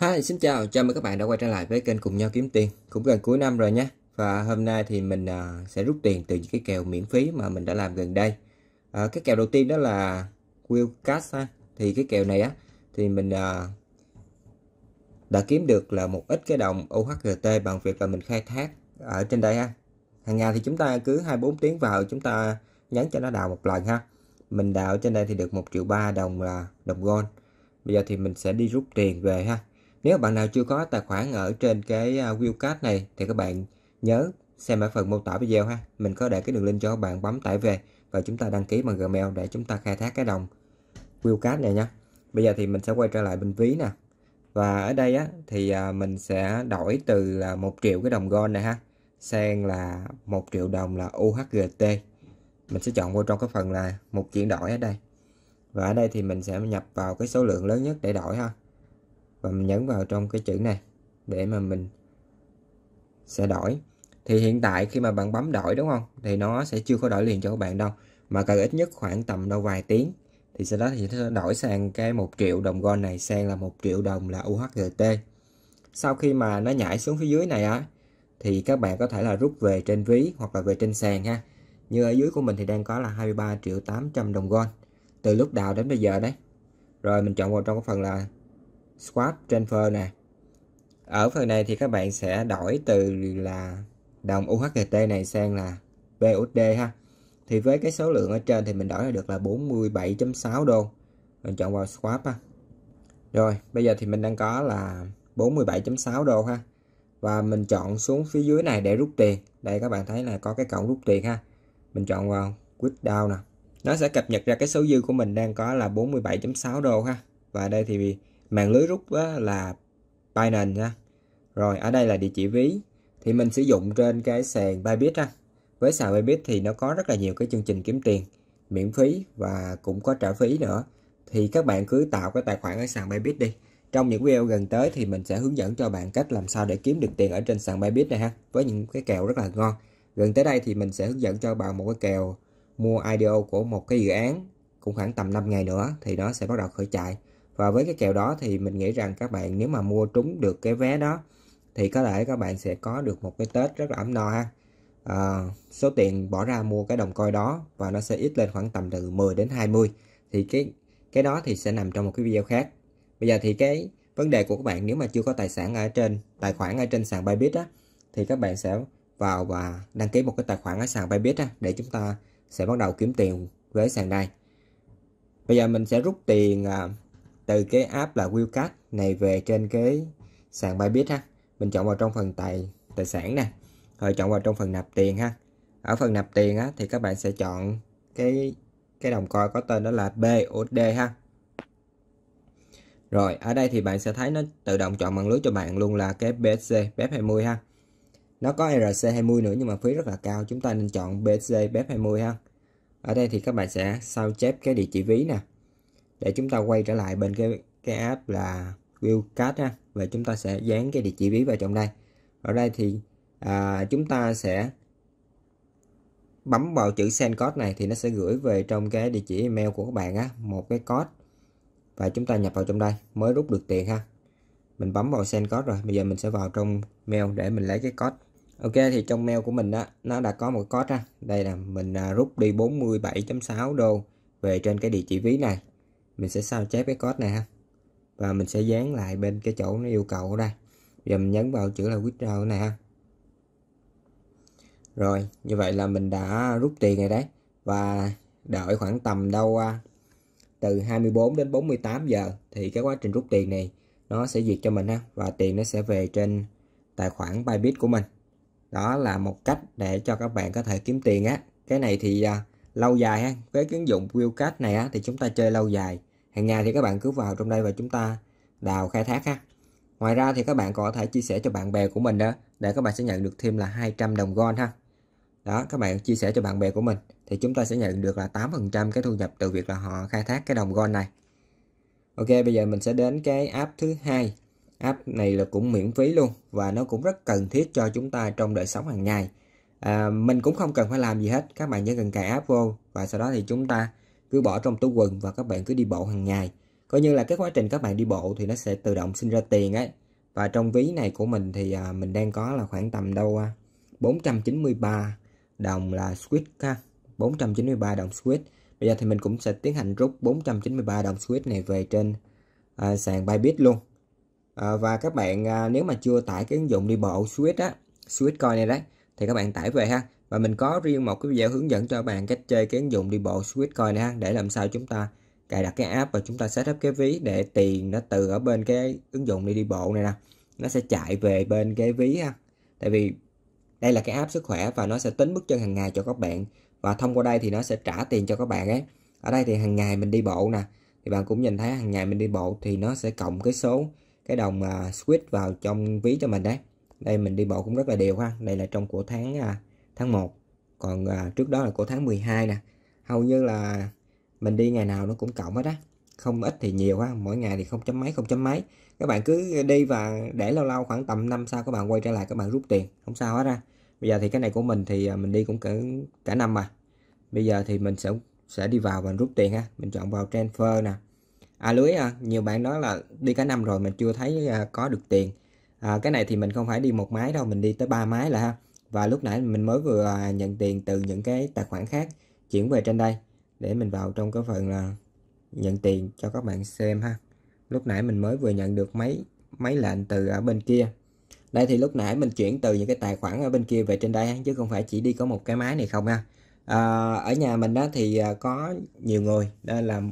Hi, xin chào, chào mừng các bạn đã quay trở lại với kênh Cùng Nhau Kiếm Tiền Cũng gần cuối năm rồi nhé Và hôm nay thì mình à, sẽ rút tiền từ những cái kèo miễn phí mà mình đã làm gần đây à, Cái kèo đầu tiên đó là Willcast ha Thì cái kèo này á thì mình à, đã kiếm được là một ít cái đồng OHGT bằng việc là mình khai thác ở trên đây ha Hàng ngày thì chúng ta cứ 24 tiếng vào chúng ta nhấn cho nó đào một lần ha Mình đào trên đây thì được 1 triệu 3 đồng là đồng gold Bây giờ thì mình sẽ đi rút tiền về ha nếu bạn nào chưa có tài khoản ở trên cái à, Willcard này thì các bạn nhớ xem ở phần mô tả video ha. Mình có để cái đường link cho các bạn bấm tải về và chúng ta đăng ký bằng Gmail để chúng ta khai thác cái đồng Willcard này nha. Bây giờ thì mình sẽ quay trở lại bên ví nè. Và ở đây á thì à, mình sẽ đổi từ là 1 triệu cái đồng gold này ha sang là 1 triệu đồng là UHGT. Mình sẽ chọn vô trong cái phần là một chuyển đổi ở đây. Và ở đây thì mình sẽ nhập vào cái số lượng lớn nhất để đổi ha và mình nhấn vào trong cái chữ này để mà mình sẽ đổi thì hiện tại khi mà bạn bấm đổi đúng không thì nó sẽ chưa có đổi liền cho các bạn đâu mà cần ít nhất khoảng tầm đâu vài tiếng thì sau đó thì sẽ đổi sang cái một triệu đồng gold này sang là một triệu đồng là UHGT sau khi mà nó nhảy xuống phía dưới này á thì các bạn có thể là rút về trên ví hoặc là về trên sàn ha như ở dưới của mình thì đang có là 23 triệu 800 đồng gold từ lúc đào đến bây giờ đấy rồi mình chọn vào trong cái phần là swap transfer nè ở phần này thì các bạn sẽ đổi từ là đồng uht này sang là BUSD ha thì với cái số lượng ở trên thì mình đổi được là 47.6 đô mình chọn vào swap ha rồi bây giờ thì mình đang có là 47.6 đô ha và mình chọn xuống phía dưới này để rút tiền đây các bạn thấy là có cái cổng rút tiền ha mình chọn vào withdraw nè nó sẽ cập nhật ra cái số dư của mình đang có là 47.6 đô ha và đây thì mạng lưới rút là Binance ha. Rồi ở đây là địa chỉ ví thì mình sử dụng trên cái sàn Bybit ha. Với sàn Bybit thì nó có rất là nhiều cái chương trình kiếm tiền miễn phí và cũng có trả phí nữa. Thì các bạn cứ tạo cái tài khoản ở sàn Bybit đi. Trong những video gần tới thì mình sẽ hướng dẫn cho bạn cách làm sao để kiếm được tiền ở trên sàn Bybit này ha với những cái kèo rất là ngon. Gần tới đây thì mình sẽ hướng dẫn cho bạn một cái kèo mua IDO của một cái dự án cũng khoảng tầm 5 ngày nữa thì nó sẽ bắt đầu khởi chạy và với cái kèo đó thì mình nghĩ rằng các bạn nếu mà mua trúng được cái vé đó thì có thể các bạn sẽ có được một cái Tết rất là ấm no ha. À, số tiền bỏ ra mua cái đồng coi đó và nó sẽ ít lên khoảng tầm từ 10 đến 20 thì cái cái đó thì sẽ nằm trong một cái video khác. Bây giờ thì cái vấn đề của các bạn nếu mà chưa có tài sản ở trên tài khoản ở trên sàn Bybit á thì các bạn sẽ vào và đăng ký một cái tài khoản ở sàn Bybit á để chúng ta sẽ bắt đầu kiếm tiền với sàn này Bây giờ mình sẽ rút tiền à, từ cái app là Willcard này về trên cái sàn Bybit ha mình chọn vào trong phần tài tài sản nè rồi chọn vào trong phần nạp tiền ha ở phần nạp tiền á thì các bạn sẽ chọn cái cái đồng coi có tên đó là BUSD ha rồi ở đây thì bạn sẽ thấy nó tự động chọn mạng lưới cho bạn luôn là cái BSC BEP20 ha nó có ERC20 nữa nhưng mà phí rất là cao chúng ta nên chọn BSC BEP20 ha ở đây thì các bạn sẽ sao chép cái địa chỉ ví nè để chúng ta quay trở lại bên cái cái app là Willcard ha và chúng ta sẽ dán cái địa chỉ ví vào trong đây ở đây thì à, chúng ta sẽ bấm vào chữ send code này thì nó sẽ gửi về trong cái địa chỉ email của các bạn á một cái code và chúng ta nhập vào trong đây mới rút được tiền ha mình bấm vào send code rồi bây giờ mình sẽ vào trong mail để mình lấy cái code ok thì trong mail của mình đó nó đã có một code ha đây là mình à, rút đi 47.6 đô về trên cái địa chỉ ví này mình sẽ sao chép cái code này ha và mình sẽ dán lại bên cái chỗ nó yêu cầu ở đây giờ mình nhấn vào chữ là withdraw này ha rồi như vậy là mình đã rút tiền rồi đấy và đợi khoảng tầm đâu à, từ 24 đến 48 giờ thì cái quá trình rút tiền này nó sẽ duyệt cho mình ha và tiền nó sẽ về trên tài khoản Bybit của mình đó là một cách để cho các bạn có thể kiếm tiền á cái này thì à, lâu dài ha với ứng dụng Willcat này á thì chúng ta chơi lâu dài hàng ngày thì các bạn cứ vào trong đây và chúng ta đào khai thác ha ngoài ra thì các bạn có thể chia sẻ cho bạn bè của mình đó để các bạn sẽ nhận được thêm là 200 đồng gold ha đó các bạn chia sẻ cho bạn bè của mình thì chúng ta sẽ nhận được là 8% cái thu nhập từ việc là họ khai thác cái đồng gold này Ok bây giờ mình sẽ đến cái app thứ hai app này là cũng miễn phí luôn và nó cũng rất cần thiết cho chúng ta trong đời sống hàng ngày à, mình cũng không cần phải làm gì hết các bạn chỉ cần cài app vô và sau đó thì chúng ta cứ bỏ trong túi quần và các bạn cứ đi bộ hàng ngày coi như là cái quá trình các bạn đi bộ thì nó sẽ tự động sinh ra tiền ấy và trong ví này của mình thì à, mình đang có là khoảng tầm đâu à, 493 đồng là switch ha 493 đồng switch bây giờ thì mình cũng sẽ tiến hành rút 493 đồng switch này về trên à, sàn Bybit luôn à, và các bạn à, nếu mà chưa tải cái ứng dụng đi bộ switch á switch Coin này đấy thì các bạn tải về ha và mình có riêng một cái video hướng dẫn cho bạn cách chơi cái ứng dụng đi bộ Switchcoin này ha để làm sao chúng ta cài đặt cái app và chúng ta setup cái ví để tiền nó từ ở bên cái ứng dụng đi đi bộ này nè nó sẽ chạy về bên cái ví ha tại vì đây là cái app sức khỏe và nó sẽ tính bước chân hàng ngày cho các bạn và thông qua đây thì nó sẽ trả tiền cho các bạn ấy ở đây thì hàng ngày mình đi bộ nè thì bạn cũng nhìn thấy hàng ngày mình đi bộ thì nó sẽ cộng cái số cái đồng uh, à, switch vào trong ví cho mình đấy đây mình đi bộ cũng rất là đều ha đây là trong của tháng à, tháng 1 còn à, trước đó là của tháng 12 nè hầu như là mình đi ngày nào nó cũng cộng hết á không ít thì nhiều ha mỗi ngày thì không chấm mấy không chấm mấy các bạn cứ đi và để lâu lâu khoảng tầm năm sau các bạn quay trở lại các bạn rút tiền không sao hết ra bây giờ thì cái này của mình thì à, mình đi cũng cả cả năm mà bây giờ thì mình sẽ sẽ đi vào và rút tiền ha mình chọn vào transfer nè à lưới à, nhiều bạn nói là đi cả năm rồi mình chưa thấy à, có được tiền à, cái này thì mình không phải đi một máy đâu mình đi tới ba máy là ha và lúc nãy mình mới vừa à, nhận tiền từ những cái tài khoản khác chuyển về trên đây để mình vào trong cái phần là nhận tiền cho các bạn xem ha lúc nãy mình mới vừa nhận được mấy mấy lệnh từ ở bên kia đây thì lúc nãy mình chuyển từ những cái tài khoản ở bên kia về trên đây chứ không phải chỉ đi có một cái máy này không ha à, ở nhà mình đó thì à, có nhiều người nên là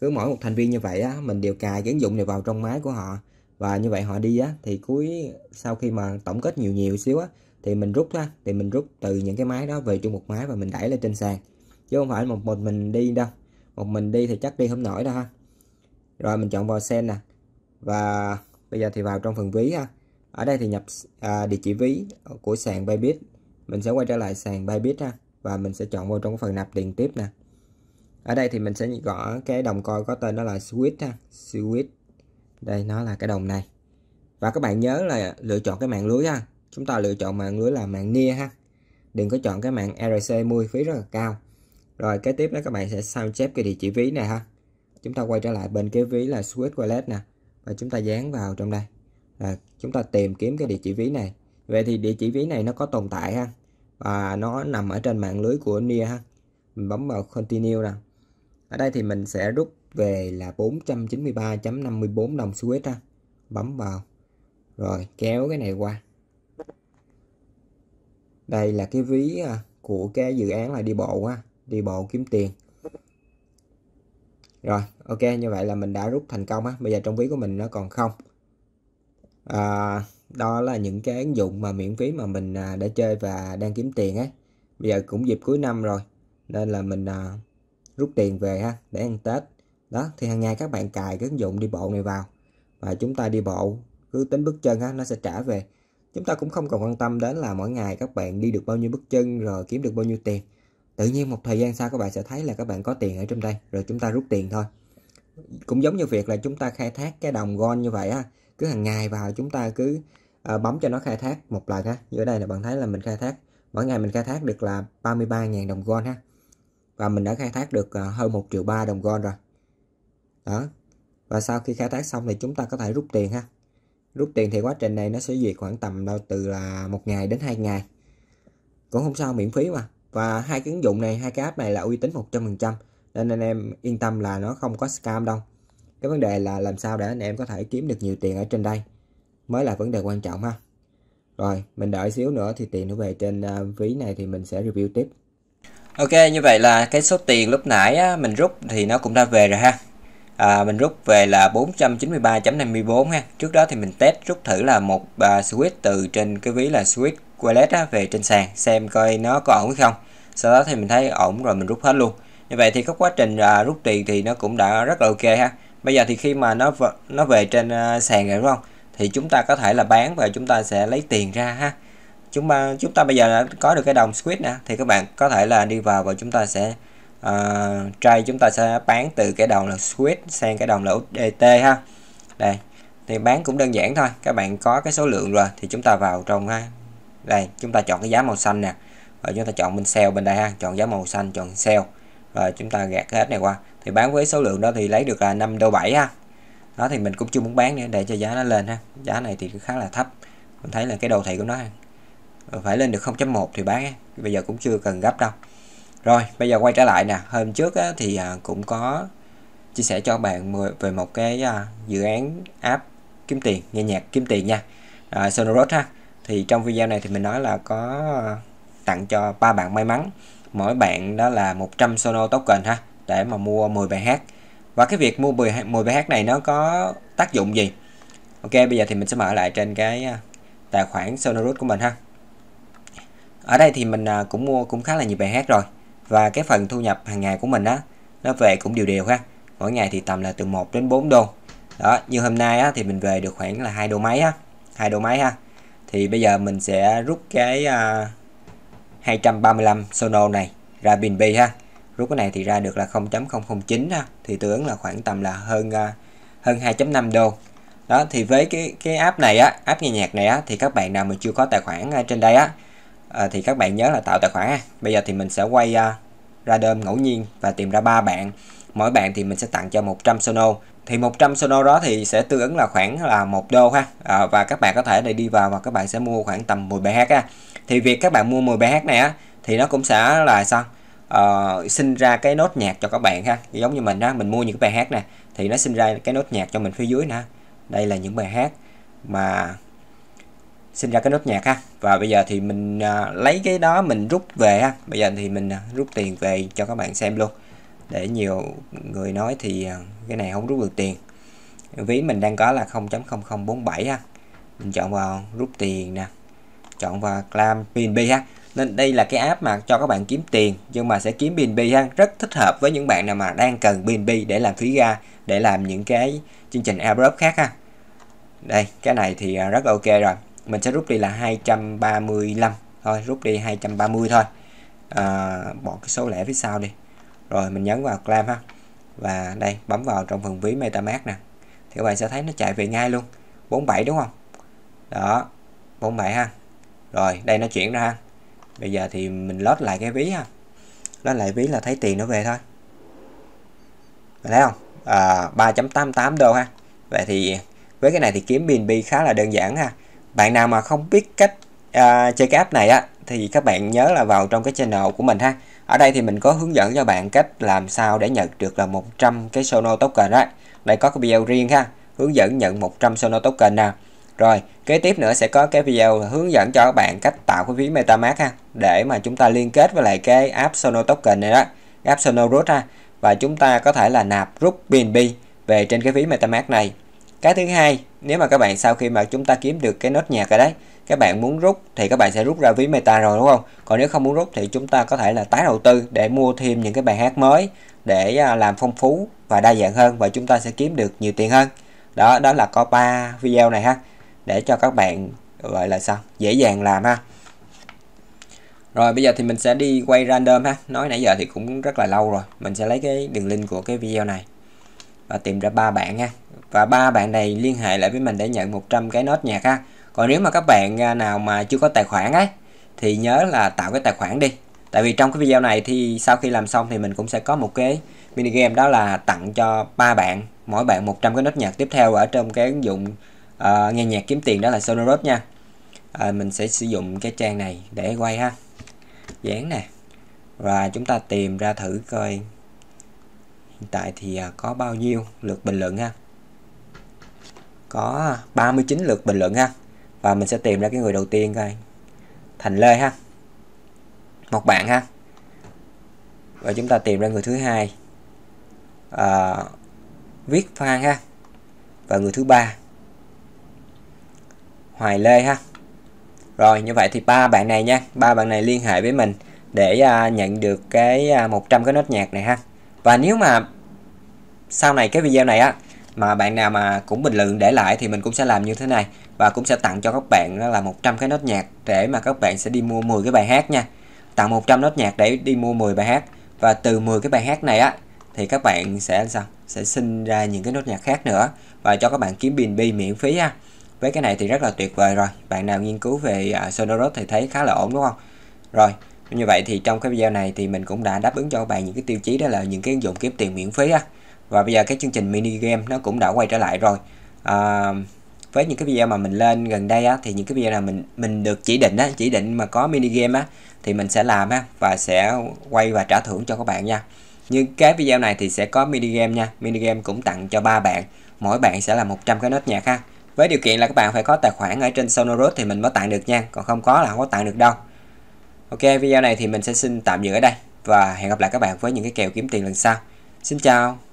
cứ mỗi một thành viên như vậy á mình đều cài cái ứng dụng này vào trong máy của họ và như vậy họ đi á thì cuối sau khi mà tổng kết nhiều nhiều xíu á thì mình rút ra thì mình rút từ những cái máy đó về chung một máy và mình đẩy lên trên sàn chứ không phải một một mình đi đâu một mình đi thì chắc đi không nổi đâu ha rồi mình chọn vào sen nè và bây giờ thì vào trong phần ví ha ở đây thì nhập à, địa chỉ ví của sàn Bybit mình sẽ quay trở lại sàn Bybit ha và mình sẽ chọn vào trong phần nạp tiền tiếp nè ở đây thì mình sẽ gõ cái đồng coi có tên đó là switch ha switch đây nó là cái đồng này và các bạn nhớ là lựa chọn cái mạng lưới ha chúng ta lựa chọn mạng lưới là mạng nia ha đừng có chọn cái mạng RC 10 phí rất là cao rồi kế tiếp đó các bạn sẽ sao chép cái địa chỉ ví này ha chúng ta quay trở lại bên cái ví là switch wallet nè và chúng ta dán vào trong đây là chúng ta tìm kiếm cái địa chỉ ví này vậy thì địa chỉ ví này nó có tồn tại ha và nó nằm ở trên mạng lưới của nia ha mình bấm vào continue nè ở đây thì mình sẽ rút về là 493.54 đồng Swiss ha. Bấm vào. Rồi kéo cái này qua. Đây là cái ví à, của cái dự án là đi bộ ha, đi bộ kiếm tiền. Rồi, ok như vậy là mình đã rút thành công á. Bây giờ trong ví của mình nó còn không. À, đó là những cái ứng dụng mà miễn phí mà mình à, đã chơi và đang kiếm tiền ấy. Bây giờ cũng dịp cuối năm rồi nên là mình à, rút tiền về ha để ăn Tết đó thì hàng ngày các bạn cài cái ứng dụng đi bộ này vào và chúng ta đi bộ cứ tính bước chân á, nó sẽ trả về chúng ta cũng không cần quan tâm đến là mỗi ngày các bạn đi được bao nhiêu bước chân rồi kiếm được bao nhiêu tiền tự nhiên một thời gian sau các bạn sẽ thấy là các bạn có tiền ở trong đây rồi chúng ta rút tiền thôi cũng giống như việc là chúng ta khai thác cái đồng gon như vậy á cứ hàng ngày vào chúng ta cứ à, bấm cho nó khai thác một lần ha giữa đây là bạn thấy là mình khai thác mỗi ngày mình khai thác được là 33.000 đồng gon ha và mình đã khai thác được à, hơn một triệu ba đồng gon rồi đó và sau khi khai thác xong thì chúng ta có thể rút tiền ha rút tiền thì quá trình này nó sẽ duyệt khoảng tầm đâu từ là một ngày đến hai ngày cũng không sao miễn phí mà và hai cái ứng dụng này hai cái app này là uy tín 100% nên anh em yên tâm là nó không có scam đâu cái vấn đề là làm sao để anh em có thể kiếm được nhiều tiền ở trên đây mới là vấn đề quan trọng ha rồi mình đợi xíu nữa thì tiền nó về trên à, ví này thì mình sẽ review tiếp ok như vậy là cái số tiền lúc nãy á, mình rút thì nó cũng đã về rồi ha à, mình rút về là 493.54 ha trước đó thì mình test rút thử là một à, switch từ trên cái ví là switch wallet á, về trên sàn xem coi nó có ổn hay không sau đó thì mình thấy ổn rồi mình rút hết luôn như vậy thì các quá trình à, rút tiền thì nó cũng đã rất là ok ha bây giờ thì khi mà nó nó về trên à, sàn rồi đúng không thì chúng ta có thể là bán và chúng ta sẽ lấy tiền ra ha chúng ta chúng ta bây giờ đã có được cái đồng switch nè thì các bạn có thể là đi vào và chúng ta sẽ à, ờ, trade chúng ta sẽ bán từ cái đồng là swift sang cái đồng là USDT e ha đây thì bán cũng đơn giản thôi các bạn có cái số lượng rồi thì chúng ta vào trong ha đây chúng ta chọn cái giá màu xanh nè rồi chúng ta chọn bên sell bên đây ha chọn giá màu xanh chọn sell rồi chúng ta gạt cái hết này qua thì bán với số lượng đó thì lấy được là 5 đô 7 ha đó thì mình cũng chưa muốn bán nữa để cho giá nó lên ha giá này thì khá là thấp mình thấy là cái đồ thị của nó phải lên được 0.1 thì bán bây giờ cũng chưa cần gấp đâu rồi, bây giờ quay trở lại nè. Hôm trước á, thì à, cũng có chia sẻ cho bạn về một cái à, dự án app kiếm tiền, nghe nhạc kiếm tiền nha. À, Sonoros ha. Thì trong video này thì mình nói là có à, tặng cho ba bạn may mắn. Mỗi bạn đó là 100 Sono token ha để mà mua 10 bài hát. Và cái việc mua 10 10 bài hát này nó có tác dụng gì? Ok, bây giờ thì mình sẽ mở lại trên cái à, tài khoản Sonoros của mình ha. Ở đây thì mình à, cũng mua cũng khá là nhiều bài hát rồi và cái phần thu nhập hàng ngày của mình á nó về cũng đều đều ha mỗi ngày thì tầm là từ 1 đến 4 đô đó như hôm nay á, thì mình về được khoảng là hai đô mấy á hai đô mấy ha thì bây giờ mình sẽ rút cái uh, à, 235 Sono này ra bin bi ha rút cái này thì ra được là 0.009 ha thì tương ứng là khoảng tầm là hơn uh, hơn 2.5 đô đó thì với cái cái app này á app nghe nhạc này á thì các bạn nào mà chưa có tài khoản à, trên đây á à, thì các bạn nhớ là tạo tài khoản ha. bây giờ thì mình sẽ quay uh, ờ, random ngẫu nhiên và tìm ra ba bạn mỗi bạn thì mình sẽ tặng cho 100 sono thì 100 sono đó thì sẽ tương ứng là khoảng là một đô ha à, và các bạn có thể để đi vào và các bạn sẽ mua khoảng tầm 10 BH ha thì việc các bạn mua 10 BH này á thì nó cũng sẽ là sao uh, sinh ra cái nốt nhạc cho các bạn ha giống như mình á mình mua những bài hát nè thì nó sinh ra cái nốt nhạc cho mình phía dưới nè đây là những bài hát mà sinh ra cái nốt nhạc ha và bây giờ thì mình à, lấy cái đó mình rút về ha bây giờ thì mình à, rút tiền về cho các bạn xem luôn để nhiều người nói thì à, cái này không rút được tiền ví mình đang có là 0.0047 ha mình chọn vào rút tiền nè chọn vào clam BNB ha nên đây là cái app mà cho các bạn kiếm tiền nhưng mà sẽ kiếm BNB ha rất thích hợp với những bạn nào mà đang cần BNB để làm phí ra để làm những cái chương trình airdrop khác ha đây cái này thì à, rất ok rồi mình sẽ rút đi là 235 thôi rút đi 230 thôi à, bỏ cái số lẻ phía sau đi rồi mình nhấn vào claim ha và đây bấm vào trong phần ví metamask nè thì các bạn sẽ thấy nó chạy về ngay luôn 47 đúng không đó 47 ha rồi đây nó chuyển ra ha bây giờ thì mình lót lại cái ví ha lót lại ví là thấy tiền nó về thôi mình thấy không à, 3.88 đô ha vậy thì với cái này thì kiếm BNB khá là đơn giản ha bạn nào mà không biết cách à, chơi cái app này á thì các bạn nhớ là vào trong cái channel của mình ha ở đây thì mình có hướng dẫn cho bạn cách làm sao để nhận được là 100 cái Sono token đó đây có cái video riêng ha hướng dẫn nhận 100 Sono token nào rồi kế tiếp nữa sẽ có cái video hướng dẫn cho các bạn cách tạo cái ví MetaMask ha để mà chúng ta liên kết với lại cái app Sono token này đó app Sono Root ha và chúng ta có thể là nạp rút BNB về trên cái ví MetaMask này cái thứ hai nếu mà các bạn sau khi mà chúng ta kiếm được cái nốt nhạc ở đấy các bạn muốn rút thì các bạn sẽ rút ra ví meta rồi đúng không còn nếu không muốn rút thì chúng ta có thể là tái đầu tư để mua thêm những cái bài hát mới để à, làm phong phú và đa dạng hơn và chúng ta sẽ kiếm được nhiều tiền hơn đó đó là có ba video này ha để cho các bạn gọi là sao dễ dàng làm ha rồi bây giờ thì mình sẽ đi quay random ha nói nãy giờ thì cũng rất là lâu rồi mình sẽ lấy cái đường link của cái video này và tìm ra ba bạn nha và ba bạn này liên hệ lại với mình để nhận 100 cái nốt nhạc ha còn nếu mà các bạn à, nào mà chưa có tài khoản ấy thì nhớ là tạo cái tài khoản đi tại vì trong cái video này thì sau khi làm xong thì mình cũng sẽ có một cái mini game đó là tặng cho ba bạn mỗi bạn 100 cái nốt nhạc tiếp theo ở trong cái ứng dụng uh, nghe nhạc kiếm tiền đó là Sonoros nha à, mình sẽ sử dụng cái trang này để quay ha dán nè và chúng ta tìm ra thử coi hiện tại thì à, có bao nhiêu lượt bình luận ha có 39 à, lượt bình luận ha và mình sẽ tìm ra cái người đầu tiên coi Thành Lê ha một bạn ha và chúng ta tìm ra người thứ hai à, viết Phan ha và người thứ ba Hoài Lê ha rồi như vậy thì ba bạn này nha ba bạn này liên hệ với mình để à, nhận được cái à, 100 cái nốt nhạc này ha và nếu mà sau này cái video này á mà bạn nào mà cũng bình luận để lại thì mình cũng sẽ làm như thế này và cũng sẽ tặng cho các bạn đó là 100 cái nốt nhạc để mà các bạn sẽ đi mua 10 cái bài hát nha tặng 100 nốt nhạc để đi mua 10 bài hát và từ 10 cái bài hát này á thì các bạn sẽ sao sẽ sinh ra những cái nốt nhạc khác nữa và cho các bạn kiếm pin bi miễn phí ha với cái này thì rất là tuyệt vời rồi bạn nào nghiên cứu về uh, à, Sonoros thì thấy khá là ổn đúng không rồi như vậy thì trong cái video này thì mình cũng đã đáp ứng cho các bạn những cái tiêu chí đó là những cái ứng dụng kiếm tiền miễn phí á và bây giờ cái chương trình mini game nó cũng đã quay trở lại rồi à, với những cái video mà mình lên gần đây á thì những cái video nào mình mình được chỉ định á chỉ định mà có mini game á thì mình sẽ làm á và sẽ quay và trả thưởng cho các bạn nha như cái video này thì sẽ có mini game nha mini game cũng tặng cho ba bạn mỗi bạn sẽ là 100 cái nốt nhạc ha với điều kiện là các bạn phải có tài khoản ở trên Sonoros thì mình mới tặng được nha còn không có là không có tặng được đâu Ok, video này thì mình sẽ xin tạm dừng ở đây và hẹn gặp lại các bạn với những cái kèo kiếm tiền lần sau. Xin chào!